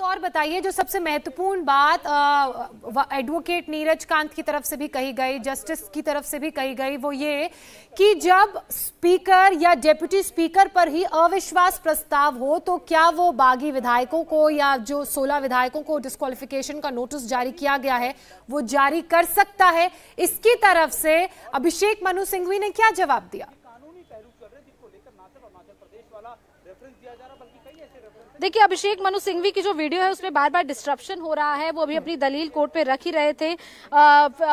बात और बताइए जो सबसे महत्वपूर्ण बात एडवोकेट नीरज कांत की तरफ से भी कही गई जस्टिस की तरफ से भी कही गई वो ये कि जब स्पीकर या डेप्यूटी स्पीकर पर ही अविश्वास प्रस्ताव हो तो क्या वो बागी विधायकों को या जो 16 विधायकों को डिस्कालिफिकेशन का नोटिस जारी किया गया है वो जारी कर सकता है इसकी तरफ से अभिषेक मनु सिंघवी ने क्या जवाब दिया कानूनी पहलू कर रहे जिसको लेकर नाचल और नाचल प्रदेश वाला रेफरेंस दिया जा रहा देखिए अभिषेक मनु सिंघवी की जो वीडियो है उसमें बार बार डिस्ट्रप्शन हो रहा है वो अभी अपनी दलील कोर्ट पे रख ही रहे थे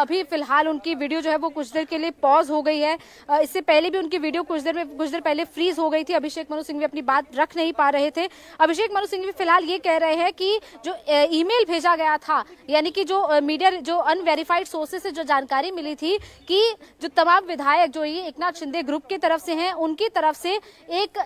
अभी फिलहाल उनकी वीडियो जो है वो कुछ देर के लिए पॉज हो गई है इससे पहले भी उनकी वीडियो कुछ देर में कुछ देर पहले फ्रीज हो गई थी अभिषेक मनु सिंघवी अपनी बात रख नहीं पा रहे थे अभिषेक मनु सिंघवी फिलहाल ये कह रहे हैं कि जो ई भेजा गया था यानी कि जो मीडिया जो अनवेरीफाइड सोर्सेज से जो जानकारी मिली थी कि जो तमाम विधायक जो ये एक शिंदे ग्रुप की तरफ से हैं उनकी तरफ से एक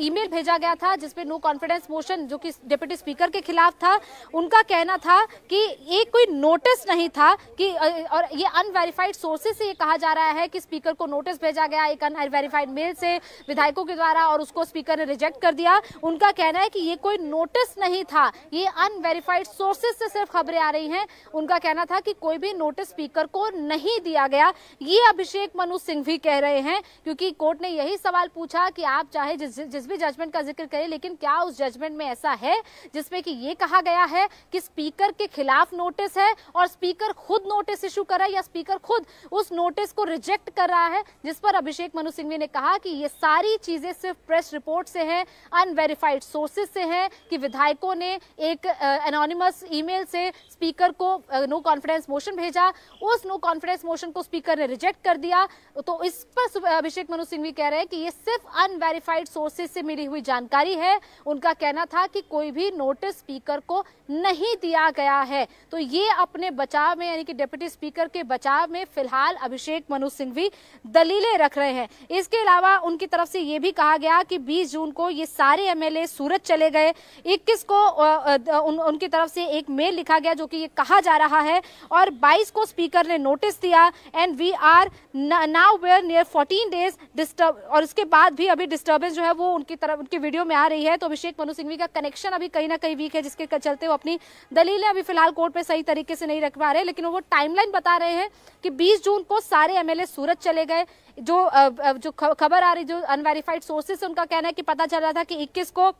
ई भेजा गया था जिसपे नो कॉन्फिडेंस अविश्वास मोशन जो कि डिप्टी स्पीकर के खिलाफ था उनका कहना था कि ये कोई नोटिस नहीं था कि और ये अनवेरीफाइड सोर्सेज से ये कहा जा रहा है कि स्पीकर को नोटिस भेजा गया एक अनवेरीफाइड मेल से विधायकों के द्वारा और उसको स्पीकर ने रिजेक्ट कर दिया उनका कहना है कि ये कोई नोटिस नहीं था ये अनवेरीफाइड सोर्सेज से सिर्फ खबरें आ रही हैं उनका कहना था कि कोई भी नोटिस स्पीकर को नहीं दिया गया ये अभिषेक मनु सिंह भी कह रहे हैं क्योंकि कोर्ट ने यही सवाल पूछा कि आप चाहे जिस, जिस भी जजमेंट का जिक्र करें लेकिन क्या उस जज जजमेंट में ऐसा है जिसमें कि ये कहा गया है कि स्पीकर के खिलाफ नोटिस है और स्पीकर खुद नोटिस इशू कर रहा है या स्पीकर खुद उस नोटिस को रिजेक्ट कर रहा है जिस पर अभिषेक मनु सिंघवी ने कहा कि ये सारी चीजें सिर्फ प्रेस रिपोर्ट से हैं अनवेरिफाइड सोर्सेज से हैं कि विधायकों ने एक एनोनिमस ईमेल से स्पीकर को नो कॉन्फिडेंस मोशन भेजा उस नो कॉन्फिडेंस मोशन को स्पीकर ने रिजेक्ट कर दिया तो इस पर अभिषेक मनु सिंघवी कह रहे हैं कि ये सिर्फ अनवेरिफाइड सोर्सेज से मिली हुई जानकारी है उनका कहना था कि कोई भी नोटिस स्पीकर को नहीं दिया गया है तो ये अपने बचाव में यानी कि डिप्टी स्पीकर के बचाव में फिलहाल अभिषेक मनु सिंघवी दलीलें रख रहे हैं इसके अलावा उनकी तरफ से ये भी कहा गया कि 20 जून को ये सारे एमएलए सूरत चले गए 21 को उन, उनकी तरफ से एक मेल लिखा गया जो कि ये कहा जा रहा है और 22 को स्पीकर ने नोटिस दिया and we are nowhere near 14 days disturb और उसके बाद भी अभी डिस्टर्बेंस जो है वो उनकी तरफ उनकी वीडियो में आ रही है तो अभिषेक मनु सोनू सिंघवी का कनेक्शन अभी कहीं ना कहीं वीक है जिसके चलते वो अपनी दलीलें अभी फिलहाल कोर्ट में सही तरीके से नहीं रख पा रहे लेकिन वो टाइमलाइन बता रहे हैं कि बीस जून को सारे एमएलए सूरत चले गए जो जो खबर आ रही जो अनवेरिफाइड सोर्सेस उनका कहना है कि पता चल रहा था कि इक्कीस को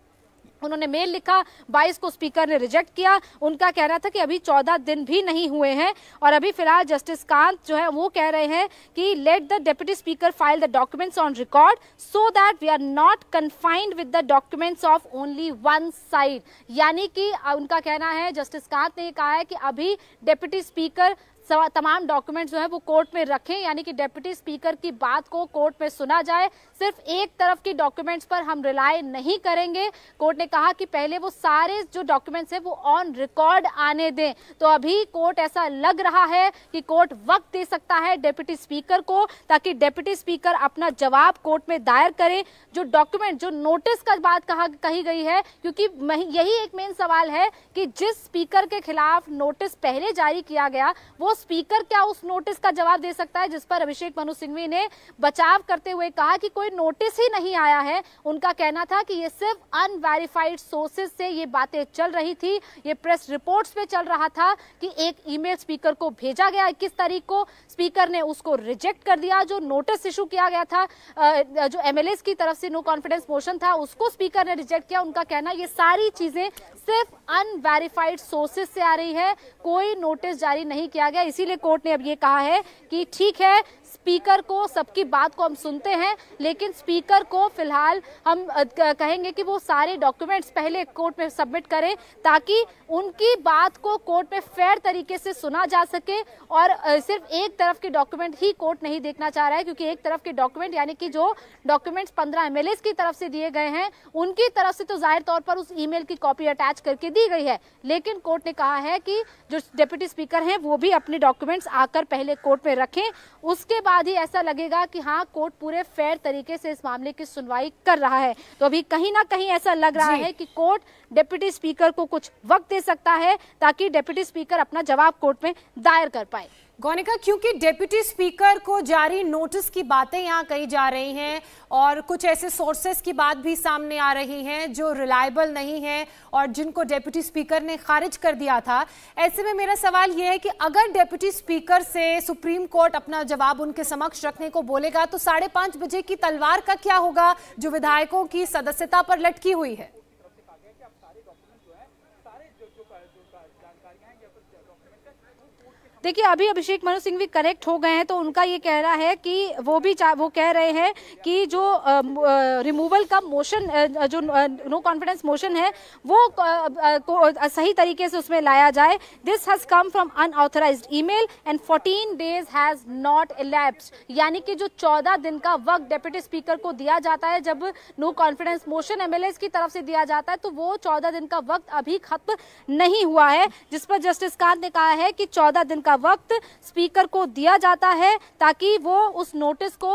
उन्होंने मेल लिखा 22 को स्पीकर ने रिजेक्ट किया उनका कहना था कि अभी 14 दिन भी नहीं हुए हैं और अभी फिलहाल जस्टिस कांत जो है वो कह रहे हैं कि let the deputy speaker file the documents on record so that we are not confined with the documents of only one side यानी कि उनका कहना है जस्टिस कांत ने कहा है कि अभी डेप्यूटी स्पीकर तमाम डॉक्यूमेंट जो है वो कोर्ट में रखें यानी कि डेप्यूटी स्पीकर की बात को कोर्ट में सुना जाए सिर्फ एक तरफ की डॉक्यूमेंट्स पर हम रिलाय नहीं करेंगे कोर्ट ने कहा कि पहले वो सारे जो डॉक्यूमेंट्स है वो ऑन रिकॉर्ड आने दें तो अभी कोर्ट ऐसा लग रहा है कि कोर्ट वक्त दे सकता है डेप्यूटी स्पीकर को ताकि डेप्यूटी स्पीकर अपना जवाब कोर्ट में दायर करे जो डॉक्यूमेंट जो नोटिस का बात कहा कही गई है क्योंकि यही एक मेन सवाल है कि जिस स्पीकर के खिलाफ नोटिस पहले जारी किया गया वो स्पीकर क्या उस नोटिस का जवाब दे सकता है जिस पर अभिषेक मनु सिंघवी ने बचाव करते हुए कहा कि कोई नोटिस ही नहीं आया है उनका कहना था कि ये सिर्फ अनवेरिफाइड सोर्सेज से ये बातें चल रही थी ये प्रेस रिपोर्ट्स पे चल रहा था कि एक ईमेल स्पीकर को भेजा गया इक्कीस तारीख को स्पीकर ने उसको रिजेक्ट कर दिया जो नोटिस इशू किया गया था जो एमएलए की तरफ से नो कॉन्फिडेंस मोशन था उसको स्पीकर ने रिजेक्ट किया उनका कहना ये सारी चीजें सिर्फ अनवेरिफाइड सोर्सेज से आ रही है कोई नोटिस जारी नहीं किया गया इसीलिए कोर्ट ने अब ये कहा है कि ठीक है स्पीकर को सबकी बात को हम सुनते हैं लेकिन स्पीकर को फिलहाल हम कहेंगे कि वो सारे डॉक्यूमेंट्स पहले कोर्ट में सबमिट करें ताकि उनकी बात को कोर्ट में फेयर तरीके से सुना जा सके और सिर्फ एक तरफ के डॉक्यूमेंट ही कोर्ट नहीं देखना चाह रहा है क्योंकि एक तरफ के डॉक्यूमेंट यानी कि जो डॉक्यूमेंट्स पंद्रह एमएलए की तरफ से दिए गए हैं उनकी तरफ से तो जाहिर तौर पर उस ई की कॉपी अटैच करके दी गई है लेकिन कोर्ट ने कहा है कि जो डिप्टी स्पीकर हैं वो भी अपने डॉक्यूमेंट्स आकर पहले कोर्ट में रखें उसके उसके बाद ही ऐसा लगेगा कि हाँ कोर्ट पूरे फेयर तरीके से इस मामले की सुनवाई कर रहा है तो अभी कहीं ना कहीं ऐसा लग रहा है कि कोर्ट डेप्यूटी स्पीकर को कुछ वक्त दे सकता है ताकि डेप्यूटी स्पीकर अपना जवाब कोर्ट में दायर कर पाए गौनिका क्योंकि डेप्यूटी स्पीकर को जारी नोटिस की बातें यहाँ कही जा रही हैं और कुछ ऐसे सोर्सेस की बात भी सामने आ रही हैं जो रिलायबल नहीं है और जिनको डेप्यूटी स्पीकर ने खारिज कर दिया था ऐसे में मेरा सवाल यह है कि अगर डेप्यूटी स्पीकर से सुप्रीम कोर्ट अपना जवाब उनके समक्ष रखने को बोलेगा तो साढ़े बजे की तलवार का क्या होगा जो विधायकों की सदस्यता पर लटकी हुई है देखिए अभी अभिषेक मनु सिंह भी करेक्ट हो गए हैं तो उनका ये कह रहा है कि वो भी वो कह रहे हैं कि जो रिमूवल का मोशन जो नो कॉन्फिडेंस मोशन है वो को सही तरीके से उसमें लाया जाए this has come from unauthorised email and fourteen days has not elapse यानी कि जो चौदह दिन का वक्त डेप्यूटी स्पीकर को दिया जाता है जब नो कॉन्फिडेंस मोशन एमएलए की तरफ से दिया जाता है तो वो चौदह दिन का वक्त अभी खत्म नहीं हुआ है जिस पर जस्टिस कांत ने कहा है कि चौदह दिन का का वक्त स्पीकर को दिया जाता है ताकि वो उस नोटिस को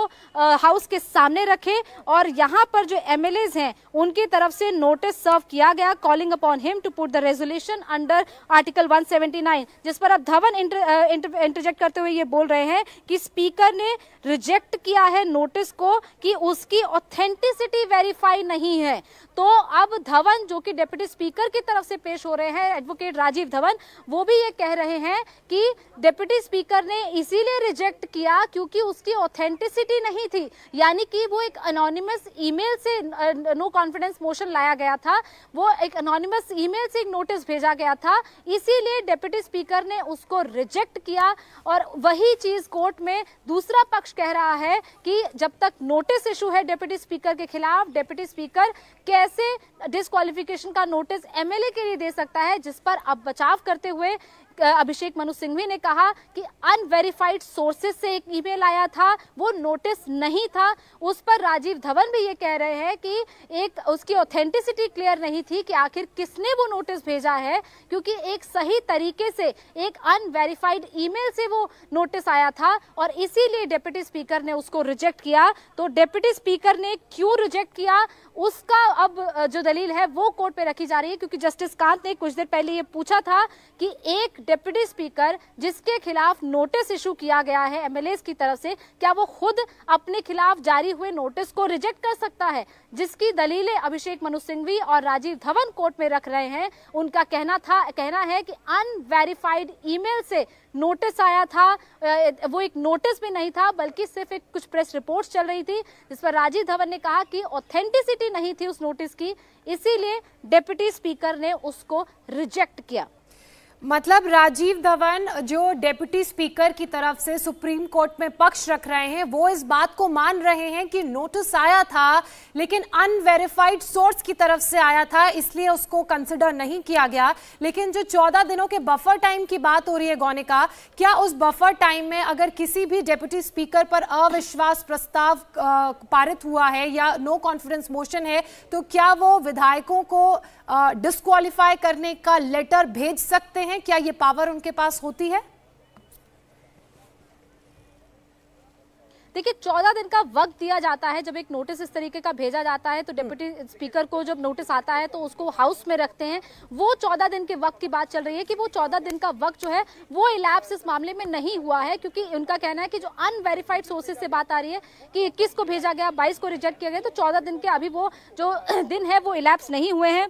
हाउस के सामने रखे और यहाँ पर जो एम हैं उनकी तरफ से नोटिस सर्व किया गया calling upon him to put the resolution under article 179 जिस पर अब धवन इंटरजेक्ट करते हुए ये बोल रहे हैं कि स्पीकर ने रिजेक्ट किया है नोटिस को कि उसकी ऑथेंटिसिटी वेरीफाई नहीं है तो अब धवन जो कि डेप्यूटी स्पीकर की तरफ से पेश हो रहे हैं एडवोकेट राजीव धवन वो भी ये कह रहे हैं कि डिप्टी स्पीकर ने इसीलिए रिजेक्ट किया क्योंकि उसकी ऑथेंटिसिटी नहीं थी यानी कि वो एक अनोनिमस ईमेल से नो कॉन्फिडेंस मोशन लाया गया था वो एक अनोनिमस ईमेल से एक नोटिस भेजा गया था इसीलिए डिप्टी स्पीकर ने उसको रिजेक्ट किया और वही चीज़ कोर्ट में दूसरा पक्ष कह रहा है कि जब तक नोटिस इशू है डिप्टी स्पीकर के खिलाफ डिप्टी स्पीकर कैसे डिसक्वालिफिकेशन का नोटिस एमएलए के लिए दे सकता है जिस पर अब बचाव करते हुए अभिषेक मनु सिंघवी ने कहा कि अनवेरिफाइड सोर्सेज से एक ईमेल आया था वो नोटिस नहीं था उस पर राजीव धवन भी ये कह रहे हैं कि एक उसकी ऑथेंटिसिटी क्लियर नहीं थी कि आखिर किसने वो नोटिस भेजा है क्योंकि एक सही तरीके से एक अनवेरिफाइड ईमेल से वो नोटिस आया था और इसीलिए डेप्यूटी स्पीकर ने उसको रिजेक्ट किया तो डेप्यूटी स्पीकर ने क्यों रिजेक्ट किया उसका अब जो दलील है वो कोर्ट पे रखी जा रही है क्योंकि जस्टिस कांत ने कुछ देर पहले ये पूछा था कि एक डिप्टी स्पीकर जिसके खिलाफ नोटिस इशू किया गया है एमएलए की तरफ से क्या वो खुद अपने खिलाफ जारी हुए नोटिस को रिजेक्ट कर सकता है जिसकी दलीलें अभिषेक मनु सिंघवी और राजीव धवन कोर्ट में रख रहे हैं उनका कहना था कहना है कि अनवेरिफाइड ईमेल से नोटिस आया था वो एक नोटिस भी नहीं था बल्कि सिर्फ एक कुछ प्रेस रिपोर्ट्स चल रही थी जिस पर राजीव धवन ने कहा कि ऑथेंटिसिटी नहीं थी उस नोटिस की इसीलिए डेप्यूटी स्पीकर ने उसको रिजेक्ट किया मतलब राजीव धवन जो डेप्यूटी स्पीकर की तरफ से सुप्रीम कोर्ट में पक्ष रख रहे हैं वो इस बात को मान रहे हैं कि नोटिस आया था लेकिन अनवेरिफाइड सोर्स की तरफ से आया था इसलिए उसको कंसिडर नहीं किया गया लेकिन जो 14 दिनों के बफर टाइम की बात हो रही है गौनिका क्या उस बफर टाइम में अगर किसी भी डेप्यूटी स्पीकर पर अविश्वास प्रस्ताव पारित हुआ है या नो कॉन्फिडेंस मोशन है तो क्या वो विधायकों को डिस्कालीफाई करने का लेटर भेज सकते हैं क्या ये पावर उनके पास होती है देखिए चौदह दिन का वक्त दिया जाता है जब एक नोटिस इस तरीके का भेजा जाता है तो डिप्यूटी हम्म। स्पीकर को जब नोटिस आता है तो उसको हाउस में रखते हैं वो चौदह दिन के वक्त की बात चल रही है कि वो चौदह दिन का वक्त जो है वो इलेप्स इस मामले में नहीं हुआ है क्योंकि उनका कहना है कि जो अनवेरीफाइड सोर्सेज से बात आ रही है कि इक्कीस को भेजा गया बाईस को रिजेक्ट किया गया तो चौदह दिन के अभी वो जो दिन है वो इलेप्स नहीं हुए हैं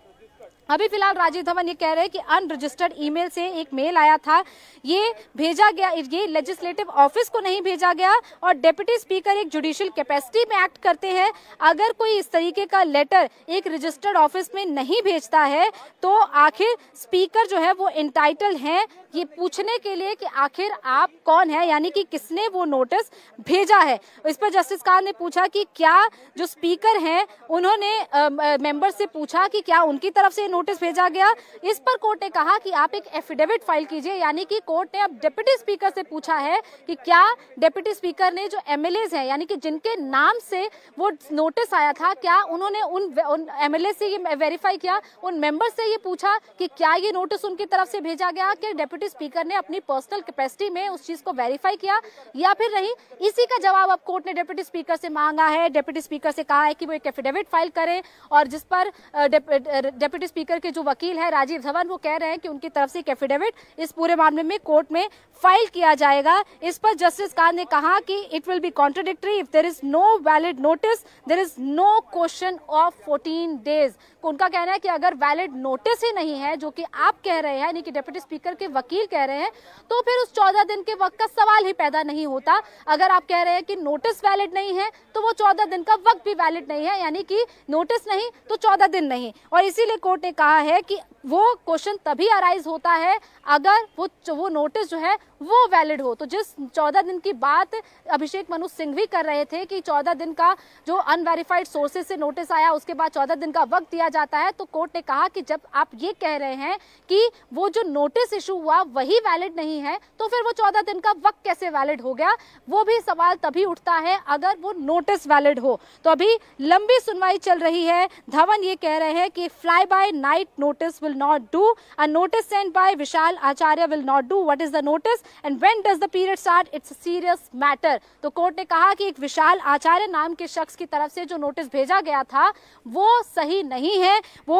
अभी फिलहाल राजीव धवन ये कह रहे हैं कि अनरजिस्टर्ड ईमेल से एक मेल आया था ये भेजा गया ये लेजिस्लेटिव ऑफिस को नहीं भेजा गया और डेप्यूटी स्पीकर एक जुडिशियल कैपेसिटी में एक्ट करते हैं अगर कोई इस तरीके का लेटर एक रजिस्टर्ड ऑफिस में नहीं भेजता है तो आखिर स्पीकर जो है वो इंटाइटल है ये पूछने के लिए कि आखिर आप कौन है यानी कि किसने वो नोटिस भेजा है इस पर जस्टिस कार ने पूछा कि क्या जो स्पीकर हैं उन्होंने मेंबर से पूछा कि क्या उनकी तरफ से नोटिस भेजा गया इस पर कोर्ट ने कहा कि आप एक एफिडेविट फाइल कीजिए यानी कि कोर्ट ने अब डिप्टी स्पीकर से पूछा है कि क्या डिप्टी स्पीकर ने जो एमएलए हैं यानी कि जिनके नाम से वो नोटिस आया था क्या उन्होंने उन एमएलए से ये वेरीफाई किया उन मेंबर से ये पूछा कि क्या ये नोटिस उनकी तरफ से भेजा गया कि डेप्यूटी स्पीकर ने अपनी पर्सनल कैपेसिटी में उस चीज को वेरीफाई किया या फिर नहीं इसी का जवाब अब कोर्ट ने डेप्यूटी स्पीकर से मांगा है डेप्यूटी स्पीकर से कहा है कि वो एक एफिडेविट फाइल करें और जिस पर डेप्यूटी स्पीकर के जो वकील है राजीव धवन वो कह रहे हैं कि उनकी तरफ से एक एफिडेविट इस पूरे मामले में कोर्ट में फाइल किया जाएगा इस पर जस्टिस कार ने कहा कि it will be contradictory if there is no valid notice there is no question of fourteen days उनका कहना है कि अगर वैलिड नोटिस ही नहीं है जो कि आप कह रहे हैं यानी कि डेप्यूटी स्पीकर के वकील कह रहे हैं तो फिर उस चौदह दिन के वक्त का सवाल ही पैदा नहीं होता अगर आप कह रहे हैं कि नोटिस वैलिड नहीं है तो वो चौदह दिन का वक्त भी वैलिड नहीं है यानी कि नोटिस नहीं तो चौदह दिन नहीं और इसीलिए कोर्ट ने कहा है कि वो क्वेश्चन तभी अराइज होता है अगर वो वो नोटिस जो है वो वैलिड हो तो जिस चौदह दिन की बात अभिषेक मनु सिंह भी कर रहे थे कि चौदह दिन का जो अनवेरीफाइड सोर्सेज से नोटिस आया उसके बाद चौदह दिन का वक्त दिया जाता है तो कोर्ट ने कहा कि जब आप ये कह रहे हैं कि वो जो नोटिस इशू हुआ वही वैलिड नहीं है तो फिर वो चौदह दिन का वक्त कैसे वैलिड हो गया वो भी सवाल तभी उठता है अगर वो नोटिस वैलिड हो तो अभी लंबी सुनवाई चल रही है धवन ये कह रहे हैं कि fly by night notice will not do. A notice sent by Vishal Acharya will not do. What is the notice and when does the period start? It's a serious matter. तो कोर्ट ने कहा कि एक विशाल आचार्य नाम के शख्स की तरफ से जो नोटिस भेजा गया था वो सही नहीं है वो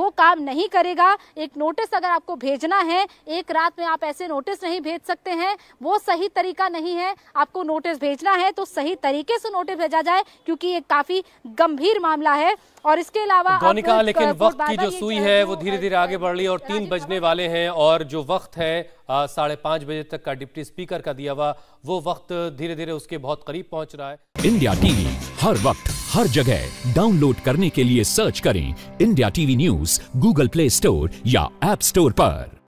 वो काम नहीं करेगा एक नोटिस अगर आपको भेजना है एक रात में आप ऐसे नोटिस नहीं भेज सकते हैं वो सही तरीका नहीं है आपको नोटिस भेजना है तो सही तरीके से नोटिस भेजा जाए क्योंकि ये काफी गंभीर मामला है और इसके अलावा लेकिन वक्त की जो सुई है वो धीरे धीरे आगे बढ़ रही है और तीन बजने वाले हैं और जो वक्त है साढ़े पांच बजे तक का डिप्टी स्पीकर का दिया हुआ वो वक्त धीरे धीरे उसके बहुत करीब पहुंच रहा है इंडिया टीवी हर वक्त हर जगह डाउनलोड करने के लिए सर्च करें India TV news Google Play Store या एप स्टोर पर